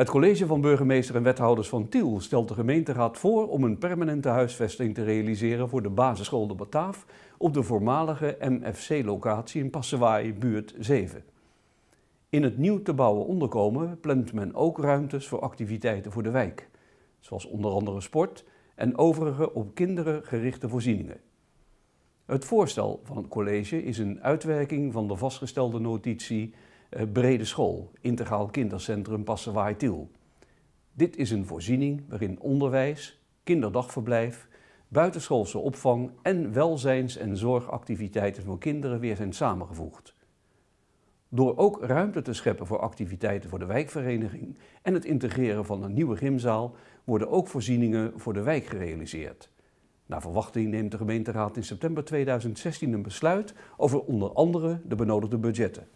Het college van burgemeester en wethouders van Tiel stelt de gemeenteraad voor om een permanente huisvesting te realiseren voor de basisschool De Bataaf op de voormalige MFC-locatie in Passewaai, buurt 7. In het nieuw te bouwen onderkomen plant men ook ruimtes voor activiteiten voor de wijk, zoals onder andere sport en overige op kinderen gerichte voorzieningen. Het voorstel van het college is een uitwerking van de vastgestelde notitie eh, brede school, integraal kindercentrum passewaaij Dit is een voorziening waarin onderwijs, kinderdagverblijf, buitenschoolse opvang en welzijns- en zorgactiviteiten voor kinderen weer zijn samengevoegd. Door ook ruimte te scheppen voor activiteiten voor de wijkvereniging en het integreren van een nieuwe gymzaal worden ook voorzieningen voor de wijk gerealiseerd. Naar verwachting neemt de gemeenteraad in september 2016 een besluit over onder andere de benodigde budgetten.